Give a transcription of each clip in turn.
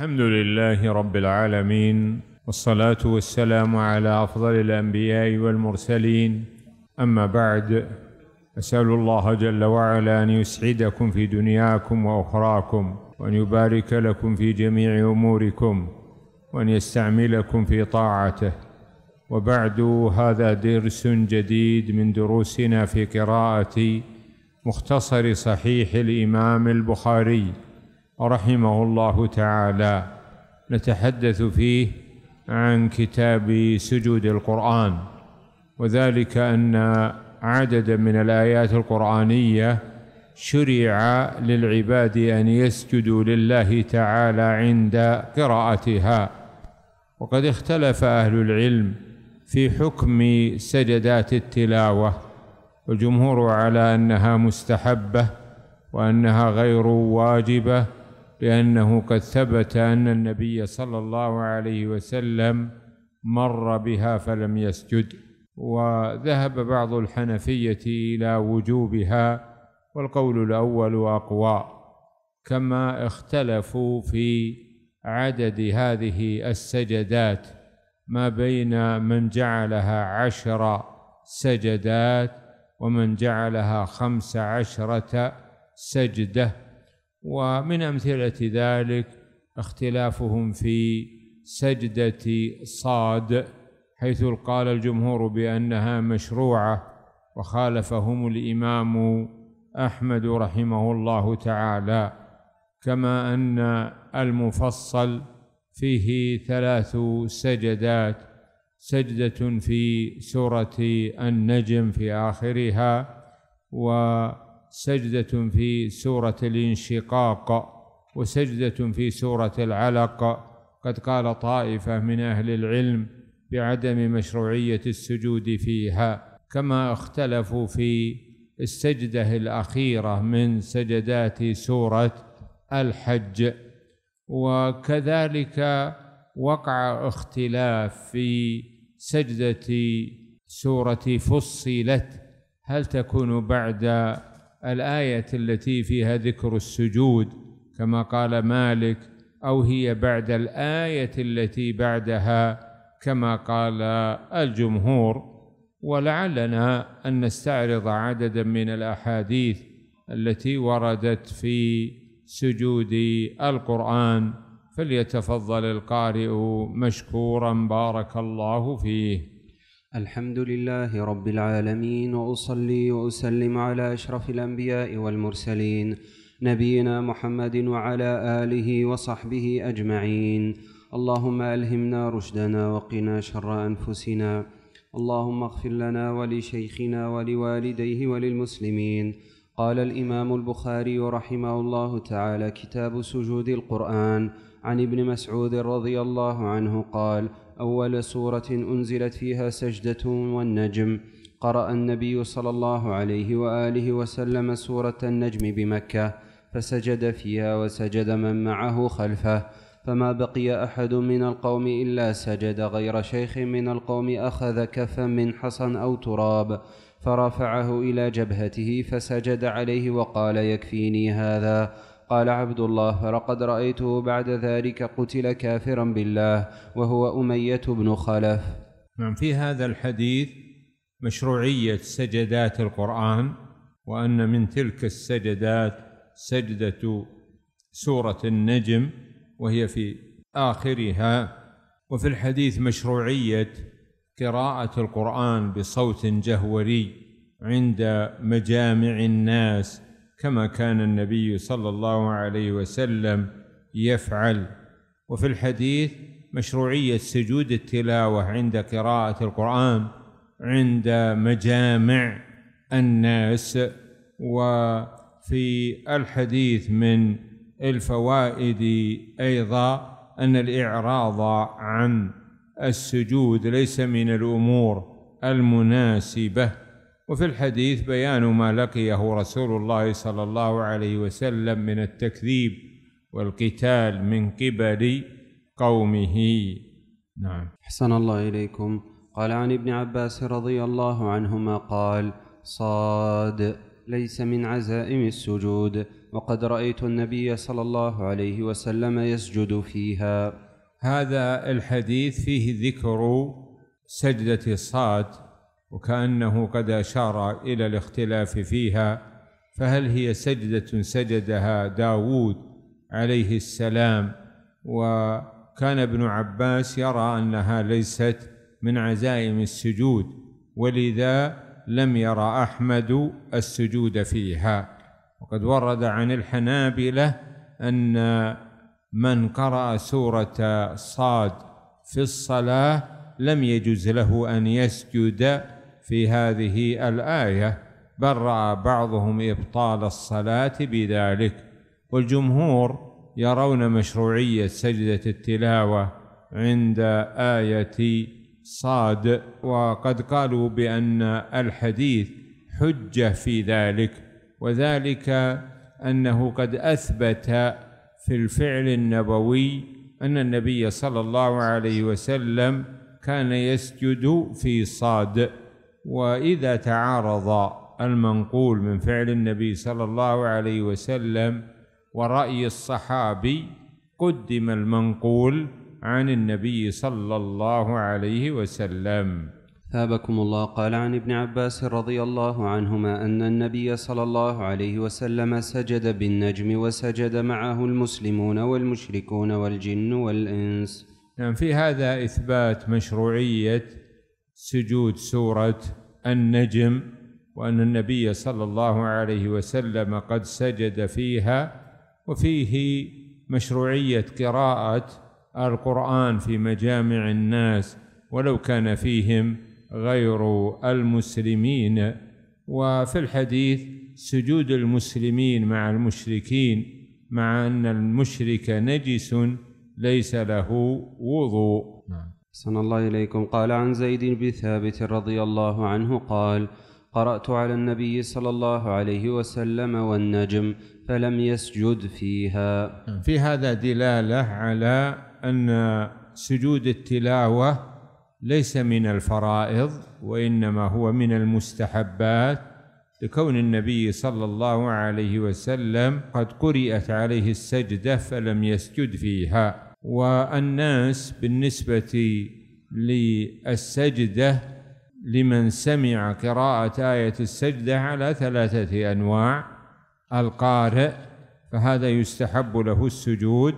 الحمد لله رب العالمين والصلاة والسلام على أفضل الأنبياء والمرسلين أما بعد أسأل الله جل وعلا أن يسعدكم في دنياكم وأخراكم وأن يبارك لكم في جميع أموركم وأن يستعملكم في طاعته وبعد هذا درس جديد من دروسنا في قراءة مختصر صحيح الإمام البخاري رحمه الله تعالى نتحدث فيه عن كتاب سجود القرآن وذلك أن عددا من الآيات القرآنية شرع للعباد أن يسجدوا لله تعالى عند قراءتها وقد اختلف أهل العلم في حكم سجدات التلاوة والجمهور على أنها مستحبة وأنها غير واجبة لأنه قد ثبت أن النبي صلى الله عليه وسلم مر بها فلم يسجد وذهب بعض الحنفية إلى وجوبها والقول الأول أقوى كما اختلفوا في عدد هذه السجدات ما بين من جعلها عشر سجدات ومن جعلها خمس عشرة سجده ومن أمثلة ذلك اختلافهم في سجدة صاد حيث قال الجمهور بأنها مشروعة وخالفهم الإمام أحمد رحمه الله تعالى كما أن المفصل فيه ثلاث سجدات سجدة في سورة النجم في آخرها و سجدة في سورة الانشقاق وسجدة في سورة العلق قد قال طائفة من أهل العلم بعدم مشروعية السجود فيها كما اختلفوا في السجدة الأخيرة من سجدات سورة الحج وكذلك وقع اختلاف في سجدة سورة فصلت هل تكون بعد الايه التي فيها ذكر السجود كما قال مالك او هي بعد الايه التي بعدها كما قال الجمهور ولعلنا ان نستعرض عددا من الاحاديث التي وردت في سجود القران فليتفضل القارئ مشكورا بارك الله فيه الحمد لله رب العالمين واصلي واسلم على اشرف الانبياء والمرسلين نبينا محمد وعلى اله وصحبه اجمعين اللهم الهمنا رشدنا وقنا شر انفسنا اللهم اغفر لنا ولشيخنا ولوالديه وللمسلمين قال الامام البخاري رحمه الله تعالى كتاب سجود القران عن ابن مسعود رضي الله عنه قال اول سوره انزلت فيها سجده والنجم قرا النبي صلى الله عليه واله وسلم سوره النجم بمكه فسجد فيها وسجد من معه خلفه فما بقي احد من القوم الا سجد غير شيخ من القوم اخذ كفا من حصى او تراب فرفعه الى جبهته فسجد عليه وقال يكفيني هذا قال عبد الله فلقد رأيته بعد ذلك قتل كافرا بالله وهو أمية بن خلف نعم في هذا الحديث مشروعية سجدات القرآن وأن من تلك السجدات سجدة سورة النجم وهي في آخرها وفي الحديث مشروعية قراءة القرآن بصوت جهوري عند مجامع الناس كما كان النبي صلى الله عليه وسلم يفعل وفي الحديث مشروعية سجود التلاوة عند قراءة القرآن عند مجامع الناس وفي الحديث من الفوائد أيضا أن الإعراض عن السجود ليس من الأمور المناسبة وفي الحديث بيان ما لقيه رسول الله صلى الله عليه وسلم من التكذيب والقتال من قبل قومه نعم احسن الله اليكم قال عن ابن عباس رضي الله عنهما قال صاد ليس من عزائم السجود وقد رايت النبي صلى الله عليه وسلم يسجد فيها هذا الحديث فيه ذكر سجده الصاد وكأنه قد أشار إلى الاختلاف فيها فهل هي سجدة سجدها داوود عليه السلام وكان ابن عباس يرى أنها ليست من عزائم السجود ولذا لم يرى أحمد السجود فيها وقد ورد عن الحنابلة أن من قرأ سورة صاد في الصلاة لم يجز له أن يسجد في هذه الآية برأ بعضهم إبطال الصلاة بذلك والجمهور يرون مشروعية سجدة التلاوة عند آية صاد وقد قالوا بأن الحديث حجة في ذلك وذلك أنه قد أثبت في الفعل النبوي أن النبي صلى الله عليه وسلم كان يسجد في صاد واذا تعارض المنقول من فعل النبي صلى الله عليه وسلم وراي الصحابي قدم المنقول عن النبي صلى الله عليه وسلم ثابكم الله قال عن ابن عباس رضي الله عنهما ان النبي صلى الله عليه وسلم سجد بالنجم وسجد معه المسلمون والمشركون والجن والانس نعم يعني في هذا اثبات مشروعيه سجود سورة النجم وأن النبي صلى الله عليه وسلم قد سجد فيها وفيه مشروعية قراءة القرآن في مجامع الناس ولو كان فيهم غير المسلمين وفي الحديث سجود المسلمين مع المشركين مع أن المشرك نجس ليس له وضوء نعم. أحسن الله إليكم قال عن زيد بن ثابت رضي الله عنه قال قرأت على النبي صلى الله عليه وسلم والنجم فلم يسجد فيها في هذا دلالة على أن سجود التلاوة ليس من الفرائض وإنما هو من المستحبات لكون النبي صلى الله عليه وسلم قد قرئت عليه السجدة فلم يسجد فيها والناس بالنسبة للسجدة لمن سمع قراءة آية السجدة على ثلاثة أنواع القارئ فهذا يستحب له السجود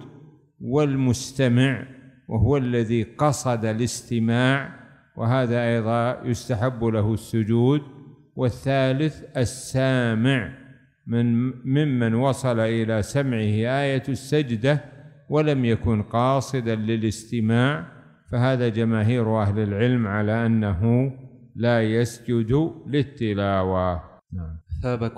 والمستمع وهو الذي قصد الاستماع وهذا أيضا يستحب له السجود والثالث السامع من ممن وصل إلى سمعه آية السجدة ولم يكن قاصدا للاستماع فهذا جماهير أهل العلم على أنه لا يسجد للتلاوة نعم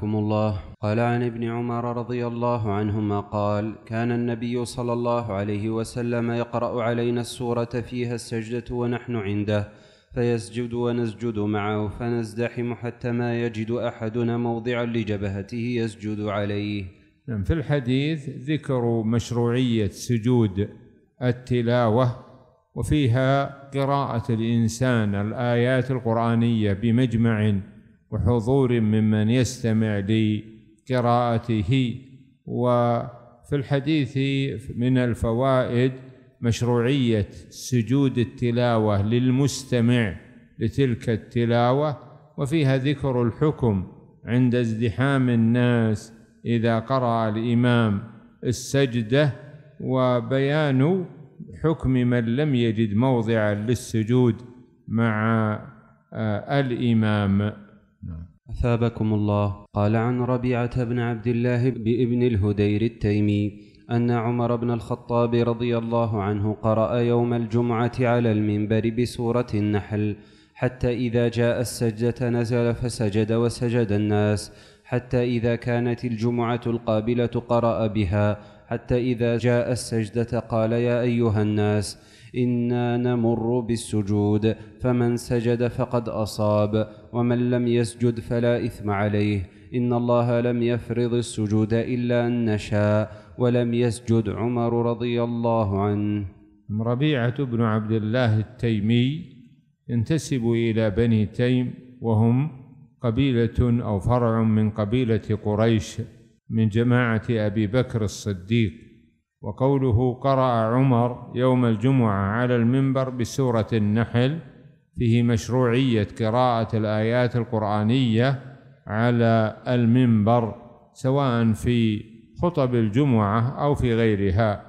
الله قال عن ابن عمر رضي الله عنهما قال كان النبي صلى الله عليه وسلم يقرأ علينا السورة فيها السجدة ونحن عنده فيسجد ونسجد معه فنزدحم حتى ما يجد أحدنا موضعا لجبهته يسجد عليه نعم، في الحديث ذكر مشروعية سجود التلاوة وفيها قراءة الإنسان الآيات القرآنية بمجمع وحضور ممن يستمع لقراءته وفي الحديث من الفوائد مشروعية سجود التلاوة للمستمع لتلك التلاوة وفيها ذكر الحكم عند ازدحام الناس إذا قرأ الإمام السجدة وبيان حكم من لم يجد موضعا للسجود مع آه، الإمام نعم. أثابكم الله قال عن ربيعة بن عبد الله بابن الهدير التيمي أن عمر بن الخطاب رضي الله عنه قرأ يوم الجمعة على المنبر بسورة النحل حتى إذا جاء السجدة نزل فسجد وسجد الناس حتى إذا كانت الجمعة القابلة قرأ بها حتى إذا جاء السجدة قال يا أيها الناس إنا نمر بالسجود فمن سجد فقد أصاب ومن لم يسجد فلا إثم عليه إن الله لم يفرض السجود إلا أن نشاء ولم يسجد عمر رضي الله عنه ربيعة بن عبد الله التيمي ينتسب إلى بني تيم وهم قبيلة أو فرع من قبيلة قريش من جماعة أبي بكر الصديق وقوله قرأ عمر يوم الجمعة على المنبر بسورة النحل فيه مشروعية قراءة الآيات القرآنية على المنبر سواء في خطب الجمعة أو في غيرها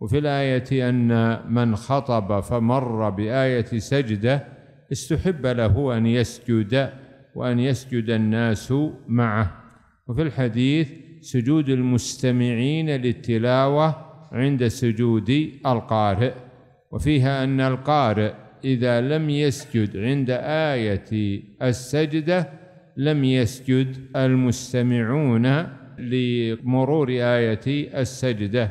وفي الآية أن من خطب فمر بآية سجدة استحب له أن يسجد وأن يسجد الناس معه وفي الحديث سجود المستمعين للتلاوة عند سجود القارئ وفيها أن القارئ إذا لم يسجد عند آية السجدة لم يسجد المستمعون لمرور آية السجدة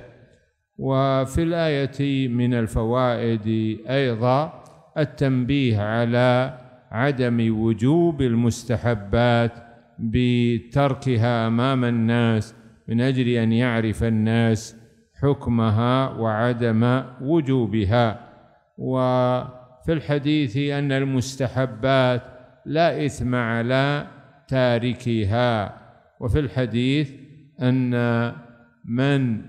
وفي الآية من الفوائد أيضا التنبيه على عدم وجوب المستحبات بتركها امام الناس من اجل ان يعرف الناس حكمها وعدم وجوبها وفي الحديث ان المستحبات لا اثم على تاركها وفي الحديث ان من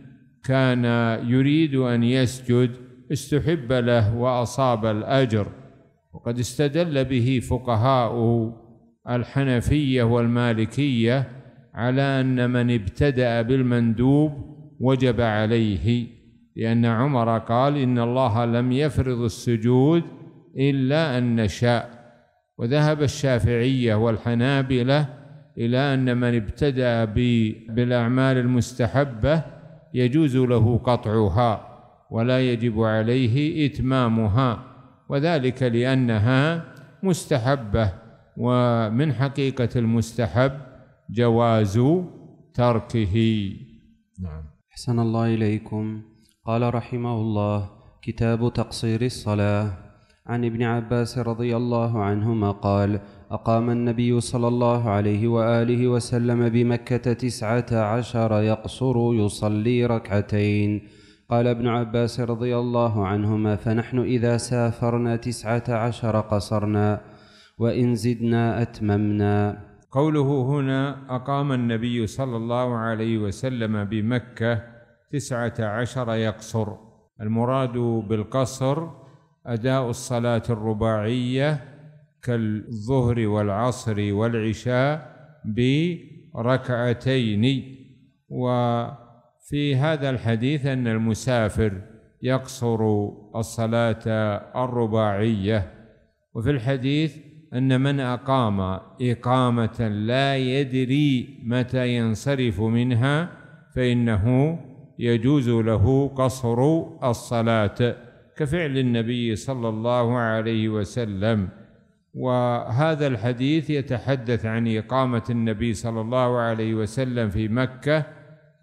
كان يريد ان يسجد استحب له واصاب الاجر وقد استدل به فقهاء الحنفية والمالكية على أن من ابتدأ بالمندوب وجب عليه لأن عمر قال إن الله لم يفرض السجود إلا أن نشاء وذهب الشافعية والحنابلة إلى أن من ابتدأ بالأعمال المستحبة يجوز له قطعها ولا يجب عليه إتمامها وذلك لأنها مستحبة ومن حقيقة المستحب جواز تركه نعم أحسن الله إليكم قال رحمه الله كتاب تقصير الصلاة عن ابن عباس رضي الله عنهما قال أقام النبي صلى الله عليه وآله وسلم بمكة تسعة عشر يقصر يصلي ركعتين قال ابن عباس رضي الله عنهما فنحن إذا سافرنا تسعة عشر قصرنا وإن زدنا أتممنا قوله هنا أقام النبي صلى الله عليه وسلم بمكة تسعة عشر يقصر المراد بالقصر أداء الصلاة الرباعية كالظهر والعصر والعشاء بركعتين و في هذا الحديث أن المسافر يقصر الصلاة الرباعية وفي الحديث أن من أقام إقامة لا يدري متى ينصرف منها فإنه يجوز له قصر الصلاة كفعل النبي صلى الله عليه وسلم وهذا الحديث يتحدث عن إقامة النبي صلى الله عليه وسلم في مكة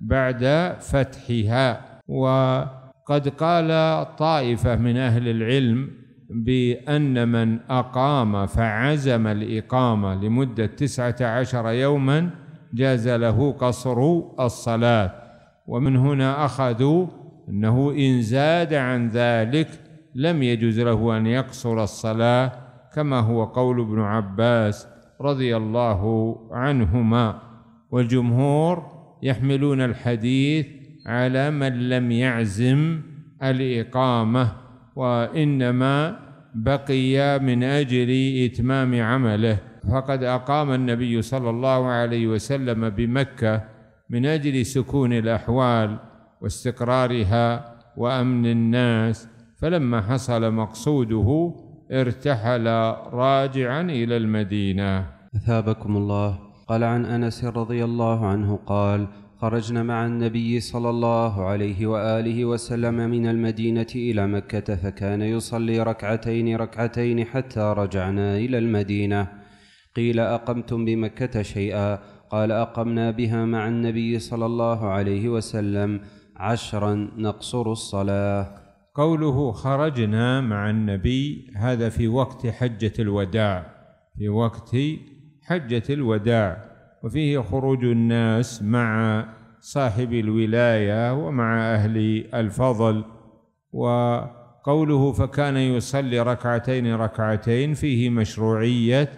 بعد فتحها وقد قال طائفة من أهل العلم بأن من أقام فعزم الإقامة لمدة تسعة عشر يوما جاز له قصر الصلاة ومن هنا أخذوا أنه إن زاد عن ذلك لم يجوز له أن يقصر الصلاة كما هو قول ابن عباس رضي الله عنهما والجمهور يحملون الحديث على من لم يعزم الإقامة وإنما بقي من أجل إتمام عمله فقد أقام النبي صلى الله عليه وسلم بمكة من أجل سكون الأحوال واستقرارها وأمن الناس فلما حصل مقصوده ارتحل راجعا إلى المدينة أثابكم الله قال عن انس رضي الله عنه قال خرجنا مع النبي صلى الله عليه واله وسلم من المدينه الى مكه فكان يصلي ركعتين ركعتين حتى رجعنا الى المدينه قيل اقمتم بمكه شيئا قال اقمنا بها مع النبي صلى الله عليه وسلم عشرا نقصر الصلاه قوله خرجنا مع النبي هذا في وقت حجه الوداع في وقت حجة الوداع وفيه خروج الناس مع صاحب الولاية ومع أهل الفضل وقوله فكان يصلي ركعتين ركعتين فيه مشروعية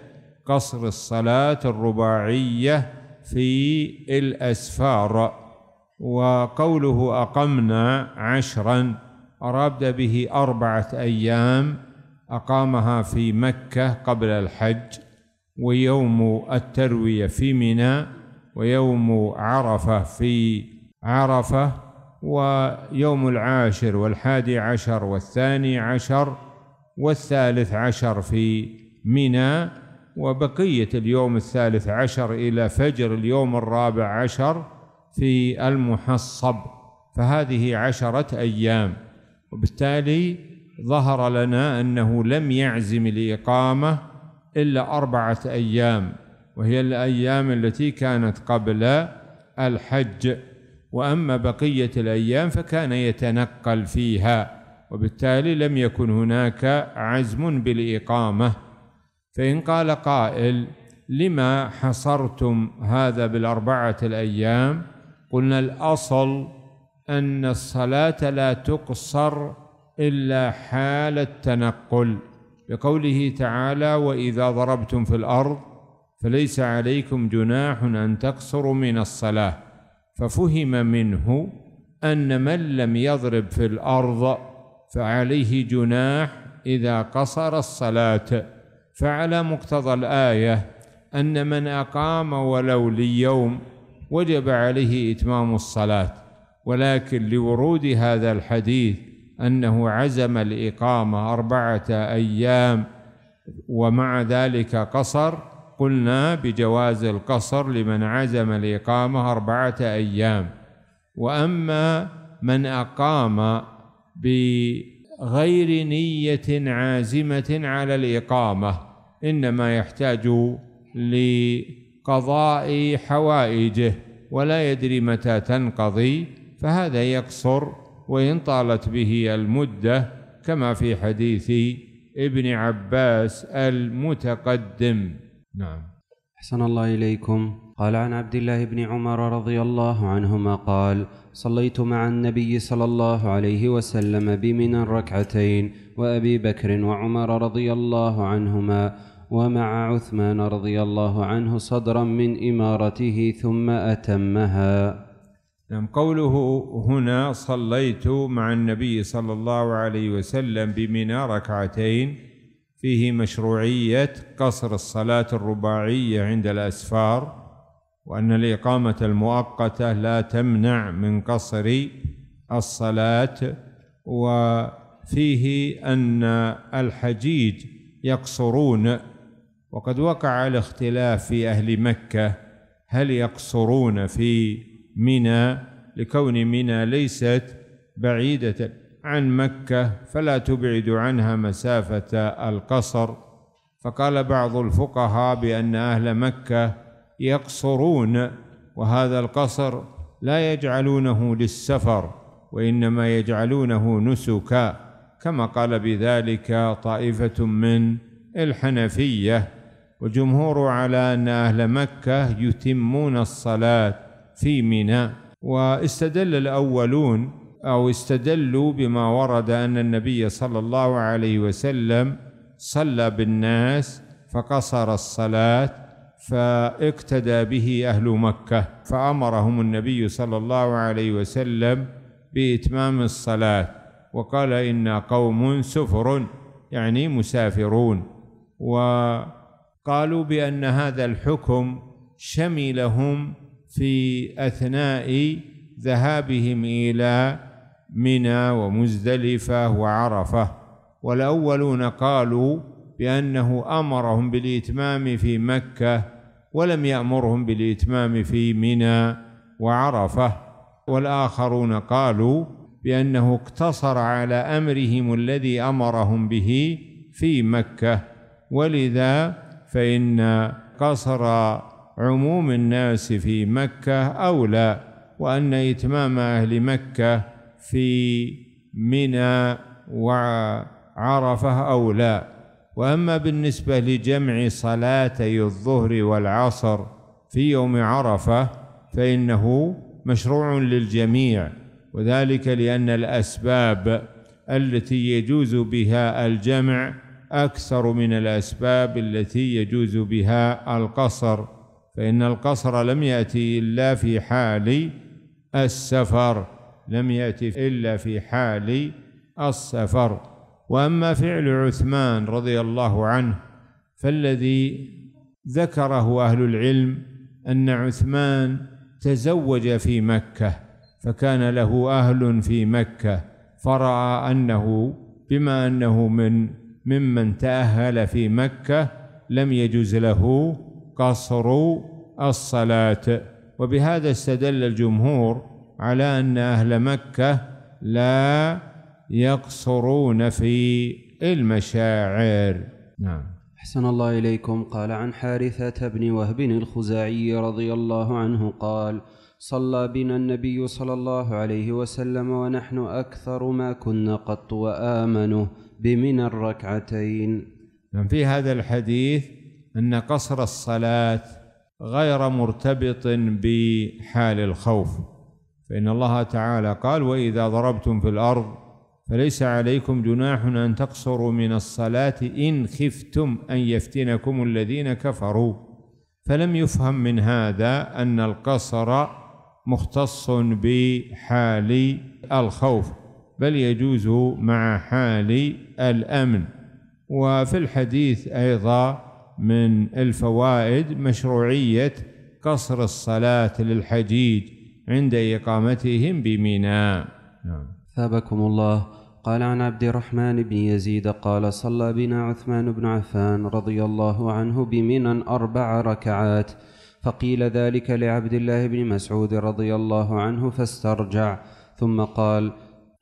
قصر الصلاة الرباعية في الأسفار وقوله أقمنا عشرا أراد به أربعة أيام أقامها في مكة قبل الحج ويوم التروية في منى ويوم عرفة في عرفة ويوم العاشر والحادي عشر والثاني عشر والثالث عشر في منى وبقية اليوم الثالث عشر إلى فجر اليوم الرابع عشر في المحصب فهذه عشرة أيام وبالتالي ظهر لنا أنه لم يعزم الإقامة إلا أربعة أيام وهي الأيام التي كانت قبل الحج وأما بقية الأيام فكان يتنقل فيها وبالتالي لم يكن هناك عزم بالإقامة فإن قال قائل لما حصرتم هذا بالأربعة الأيام قلنا الأصل أن الصلاة لا تقصر إلا حال التنقل بقوله تعالى واذا ضربتم في الارض فليس عليكم جناح ان تقصروا من الصلاه ففهم منه ان من لم يضرب في الارض فعليه جناح اذا قصر الصلاه فعلى مقتضى الايه ان من اقام ولو ليوم وجب عليه اتمام الصلاه ولكن لورود هذا الحديث أنه عزم الإقامة أربعة أيام ومع ذلك قصر قلنا بجواز القصر لمن عزم الإقامة أربعة أيام وأما من أقام بغير نية عازمة على الإقامة إنما يحتاج لقضاء حوائجه ولا يدري متى تنقضي فهذا يقصر وإن طالت به المدة كما في حديث ابن عباس المتقدم نعم أحسن الله إليكم قال عن عبد الله بن عمر رضي الله عنهما قال صليت مع النبي صلى الله عليه وسلم بمنى ركعتين وأبي بكر وعمر رضي الله عنهما ومع عثمان رضي الله عنه صدرا من إمارته ثم أتمها نعم قوله هنا صليت مع النبي صلى الله عليه وسلم بمنى ركعتين فيه مشروعية قصر الصلاة الرباعية عند الأسفار وأن الإقامة المؤقتة لا تمنع من قصر الصلاة وفيه أن الحجيج يقصرون وقد وقع الاختلاف في أهل مكة هل يقصرون في منى لكون منى ليست بعيدة عن مكة فلا تبعد عنها مسافة القصر فقال بعض الفقهاء بأن أهل مكة يقصرون وهذا القصر لا يجعلونه للسفر وإنما يجعلونه نسكا كما قال بذلك طائفة من الحنفية والجمهور على أن أهل مكة يتمون الصلاة في منى واستدل الأولون أو استدلوا بما ورد أن النبي صلى الله عليه وسلم صلى بالناس فقصر الصلاة فاقتدى به أهل مكة فأمرهم النبي صلى الله عليه وسلم بإتمام الصلاة وقال إنا قوم سفر يعني مسافرون وقالوا بأن هذا الحكم شملهم في أثناء ذهابهم إلى منى ومزدلفة وعرفة والأولون قالوا بأنه أمرهم بالإتمام في مكة ولم يأمرهم بالإتمام في منى وعرفة والآخرون قالوا بأنه اقتصر على أمرهم الذي أمرهم به في مكة ولذا فإن قصر عموم الناس في مكة أو لا وأن إتمام أهل مكة في منى وعرفة أو لا وأما بالنسبة لجمع صلاتي الظهر والعصر في يوم عرفة فإنه مشروع للجميع وذلك لأن الأسباب التي يجوز بها الجمع أكثر من الأسباب التي يجوز بها القصر فإن القصر لم يأتي إلا في حال السفر لم يأتي إلا في حال السفر وأما فعل عثمان رضي الله عنه فالذي ذكره أهل العلم أن عثمان تزوج في مكة فكان له أهل في مكة فرأى أنه بما أنه من ممن تأهل في مكة لم يجز له قصر الصلاة وبهذا استدل الجمهور على أن أهل مكة لا يقصرون في المشاعر نعم أحسن الله إليكم قال عن حارثة بن وهب الخزاعي رضي الله عنه قال صلى بنا النبي صلى الله عليه وسلم ونحن أكثر ما كنا قط وآمنه بمن الركعتين نعم، في هذا الحديث ان قصر الصلاه غير مرتبط بحال الخوف فان الله تعالى قال واذا ضربتم في الارض فليس عليكم جناح ان تقصروا من الصلاه ان خفتم ان يفتنكم الذين كفروا فلم يفهم من هذا ان القصر مختص بحال الخوف بل يجوز مع حال الامن وفي الحديث ايضا من الفوائد مشروعية قصر الصلاة للحجيج عند إقامتهم بميناء نعم. ثابكم الله قال عن عبد الرحمن بن يزيد قال صلى بنا عثمان بن عفان رضي الله عنه بمنى أربع ركعات فقيل ذلك لعبد الله بن مسعود رضي الله عنه فاسترجع ثم قال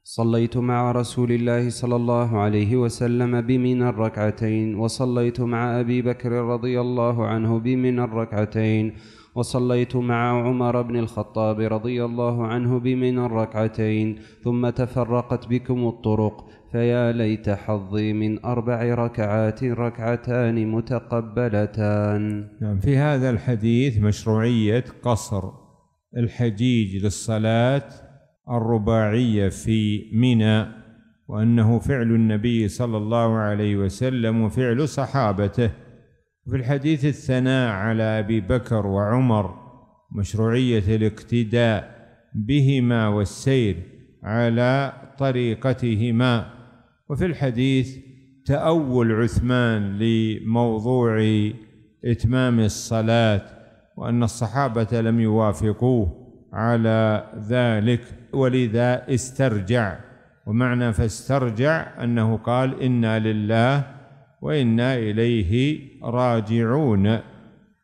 صليت مع رسول الله صلى الله عليه وسلم بمن الركعتين وصليت مع ابي بكر رضي الله عنه بمن الركعتين وصليت مع عمر بن الخطاب رضي الله عنه بمن الركعتين ثم تفرقت بكم الطرق فيا ليت حظي من اربع ركعات ركعتان متقبلتان نعم في هذا الحديث مشروعيه قصر الحجيج للصلاه الرباعية في منى وأنه فعل النبي صلى الله عليه وسلم وفعل صحابته في الحديث الثناء على أبي بكر وعمر مشروعية الاقتداء بهما والسير على طريقتهما وفي الحديث تأول عثمان لموضوع إتمام الصلاة وأن الصحابة لم يوافقوه على ذلك ولذا استرجع ومعنى فاسترجع انه قال انا لله وانا اليه راجعون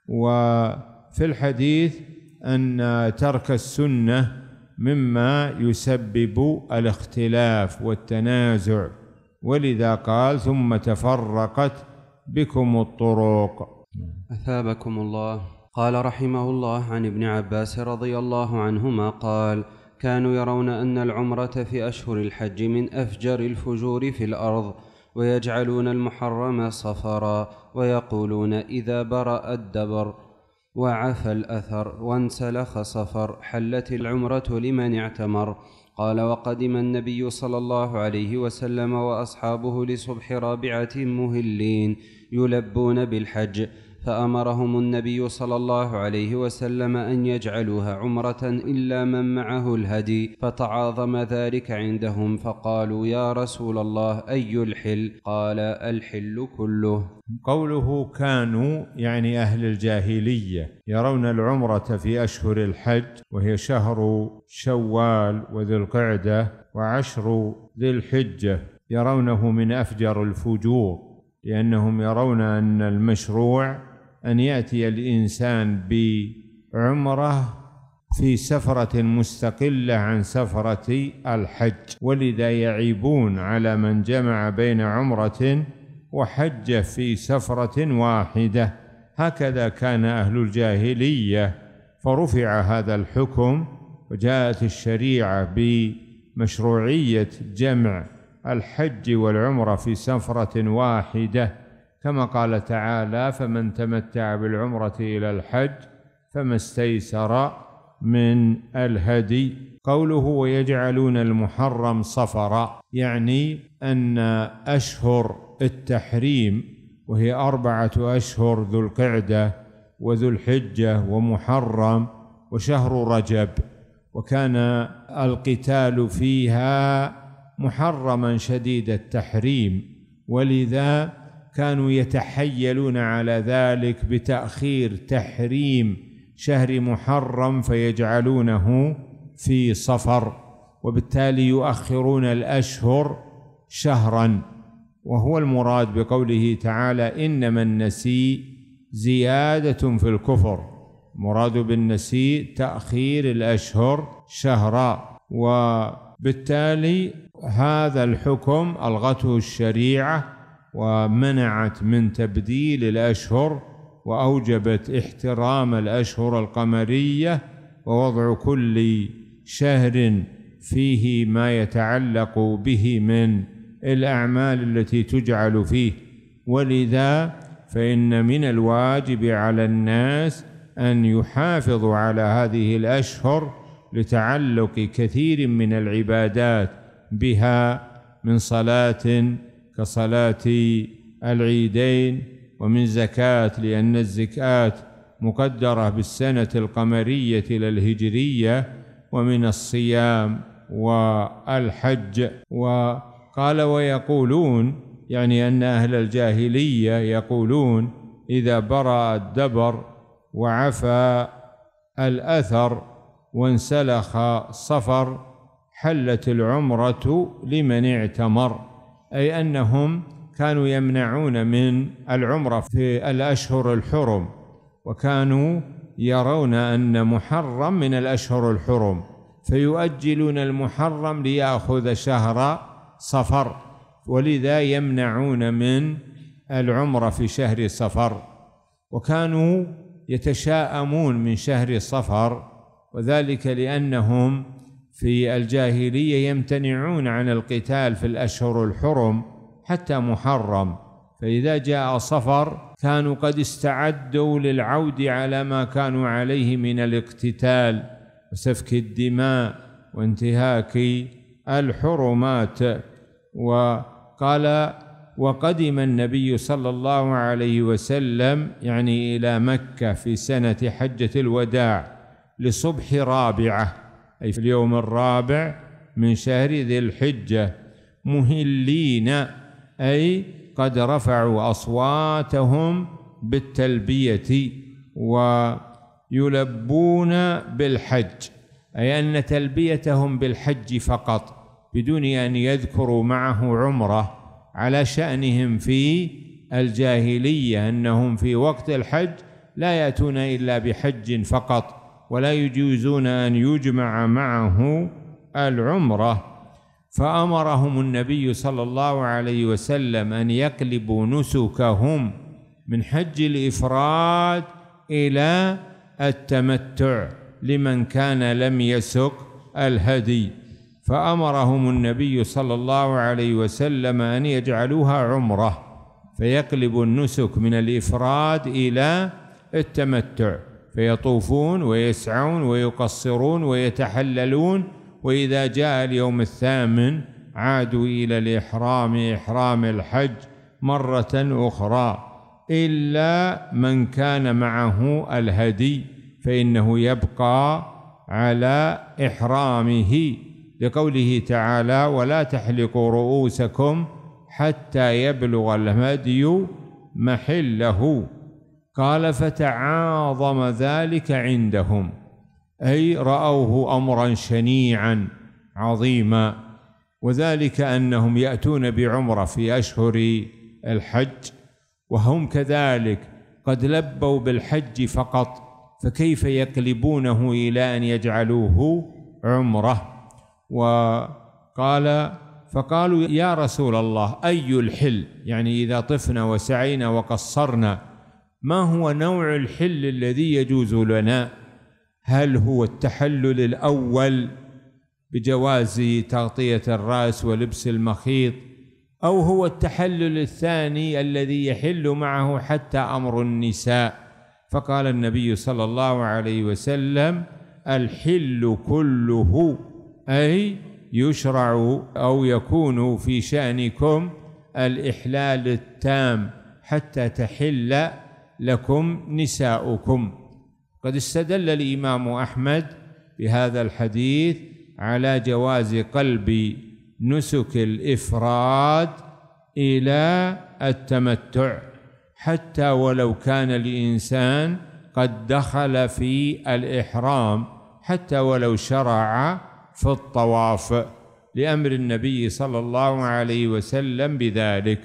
وفي الحديث ان ترك السنه مما يسبب الاختلاف والتنازع ولذا قال ثم تفرقت بكم الطرق اثابكم الله قال رحمه الله عن ابن عباس رضي الله عنهما قال كانوا يرون ان العمره في اشهر الحج من افجر الفجور في الارض ويجعلون المحرم صفرا ويقولون اذا برا الدبر وعفى الاثر وانسلخ صفر حلت العمره لمن اعتمر قال وقدم النبي صلى الله عليه وسلم واصحابه لصبح رابعه مهلين يلبون بالحج فامرهم النبي صلى الله عليه وسلم ان يجعلوها عمره الا من معه الهدي فتعاظم ذلك عندهم فقالوا يا رسول الله اي الحل قال الحل كله قوله كانوا يعني اهل الجاهليه يرون العمره في اشهر الحج وهي شهر شوال وذي القعده وعشر ذي الحجه يرونه من افجر الفجور لانهم يرون ان المشروع أن يأتي الإنسان بعمره في سفرة مستقلة عن سفرة الحج ولذا يعيبون على من جمع بين عمرة وحجة في سفرة واحدة هكذا كان أهل الجاهلية فرفع هذا الحكم وجاءت الشريعة بمشروعية جمع الحج والعمرة في سفرة واحدة كما قال تعالى فمن تمتع بالعمرة إلى الحج فما استيسر من الهدي قوله ويجعلون المحرم صفرا يعني أن أشهر التحريم وهي أربعة أشهر ذو القعدة وذو الحجة ومحرم وشهر رجب وكان القتال فيها محرما شديد التحريم ولذا كانوا يتحيلون على ذلك بتاخير تحريم شهر محرم فيجعلونه في صفر وبالتالي يؤخرون الاشهر شهرا وهو المراد بقوله تعالى انما النسيء زياده في الكفر مراد بالنسيء تاخير الاشهر شهرا وبالتالي هذا الحكم الغته الشريعه ومنعت من تبديل الأشهر وأوجبت احترام الأشهر القمرية ووضع كل شهر فيه ما يتعلق به من الأعمال التي تجعل فيه ولذا فإن من الواجب على الناس أن يحافظوا على هذه الأشهر لتعلق كثير من العبادات بها من صلاة كصلاة العيدين ومن زكاة لأن الزكاة مقدرة بالسنة القمرية للهجرية الهجرية ومن الصيام والحج وقال ويقولون يعني أن أهل الجاهلية يقولون إذا برأ الدبر وعفى الأثر وانسلخ صفر حلت العمرة لمن اعتمر أي أنهم كانوا يمنعون من العمرة في الأشهر الحرم وكانوا يرون أن محرم من الأشهر الحرم فيؤجلون المحرم ليأخذ شهر صفر ولذا يمنعون من العمرة في شهر صفر وكانوا يتشاءمون من شهر صفر وذلك لأنهم في الجاهلية يمتنعون عن القتال في الأشهر الحرم حتى محرم فإذا جاء صفر كانوا قد استعدوا للعود على ما كانوا عليه من الاقتتال وسفك الدماء وانتهاك الحرمات وقال وقدم النبي صلى الله عليه وسلم يعني إلى مكة في سنة حجة الوداع لصبح رابعة أي في اليوم الرابع من شهر ذي الحجة مهلين أي قد رفعوا أصواتهم بالتلبية ويلبون بالحج أي أن تلبيتهم بالحج فقط بدون أن يذكروا معه عمره على شأنهم في الجاهلية أنهم في وقت الحج لا يأتون إلا بحج فقط ولا يجوزون أن يجمع معه العمرة فأمرهم النبي صلى الله عليه وسلم أن يقلبوا نسكهم من حج الإفراد إلى التمتع لمن كان لم يسق الهدي فأمرهم النبي صلى الله عليه وسلم أن يجعلوها عمرة فيقلب النسك من الإفراد إلى التمتع فيطوفون ويسعون ويقصرون ويتحللون وإذا جاء اليوم الثامن عادوا إلى الإحرام إحرام الحج مرة أخرى إلا من كان معه الهدي فإنه يبقى على إحرامه لقوله تعالى ولا تحلقوا رؤوسكم حتى يبلغ الهدي محله قال فتعاظم ذلك عندهم اي راوه امرا شنيعا عظيما وذلك انهم ياتون بعمره في اشهر الحج وهم كذلك قد لبوا بالحج فقط فكيف يقلبونه الى ان يجعلوه عمره وقال فقالوا يا رسول الله اي الحل يعني اذا طفنا وسعينا وقصرنا ما هو نوع الحل الذي يجوز لنا هل هو التحلل الأول بجواز تغطية الرأس ولبس المخيط أو هو التحلل الثاني الذي يحل معه حتى أمر النساء فقال النبي صلى الله عليه وسلم الحل كله أي يشرع أو يكون في شأنكم الإحلال التام حتى تحل لكم نساؤكم قد استدل الإمام أحمد بهذا الحديث على جواز قلب نسك الإفراد إلى التمتع حتى ولو كان الإنسان قد دخل في الإحرام حتى ولو شرع في الطواف لأمر النبي صلى الله عليه وسلم بذلك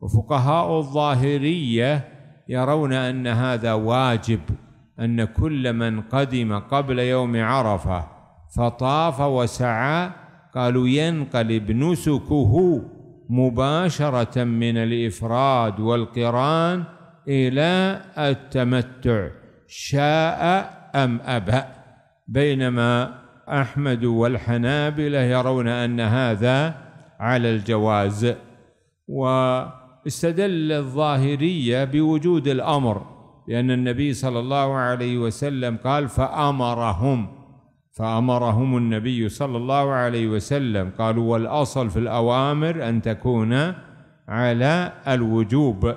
وفقهاء الظاهريه يرون أن هذا واجب أن كل من قدم قبل يوم عرفة فطاف وسعى قالوا ينقلب نسكه مباشرة من الإفراد والقران إلى التمتع شاء أم أبى بينما أحمد والحنابلة يرون أن هذا على الجواز و استدل الظاهرية بوجود الأمر لأن النبي صلى الله عليه وسلم قال فأمرهم فأمرهم النبي صلى الله عليه وسلم قالوا والأصل في الأوامر أن تكون على الوجوب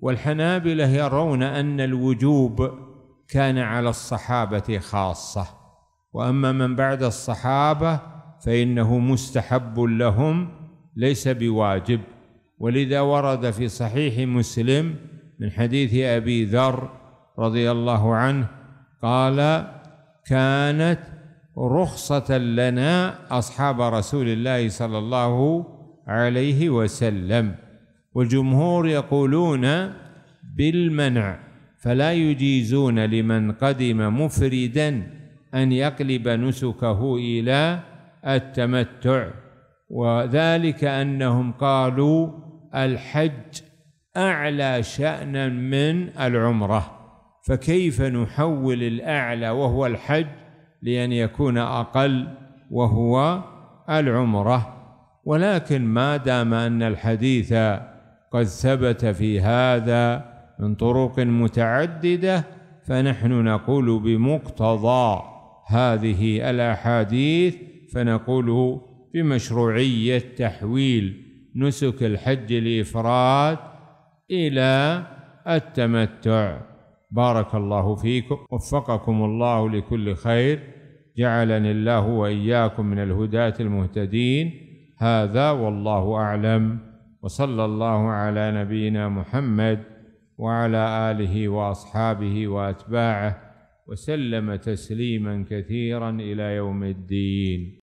والحنابلة يرون أن الوجوب كان على الصحابة خاصة وأما من بعد الصحابة فإنه مستحب لهم ليس بواجب ولذا ورد في صحيح مسلم من حديث أبي ذر رضي الله عنه قال كانت رخصة لنا أصحاب رسول الله صلى الله عليه وسلم والجمهور يقولون بالمنع فلا يجيزون لمن قدم مفردا أن يقلب نسكه إلى التمتع وذلك أنهم قالوا الحج أعلى شأنا من العمرة فكيف نحول الأعلى وهو الحج لأن يكون أقل وهو العمرة ولكن ما دام أن الحديث قد ثبت في هذا من طرق متعددة فنحن نقول بمقتضى هذه الأحاديث فنقول بمشروعية تحويل نسك الحج الإفراد إلى التمتع بارك الله فيكم وفقكم الله لكل خير جعلني الله وإياكم من الهداة المهتدين هذا والله أعلم وصلى الله على نبينا محمد وعلى آله وأصحابه وأتباعه وسلم تسليما كثيرا إلى يوم الدين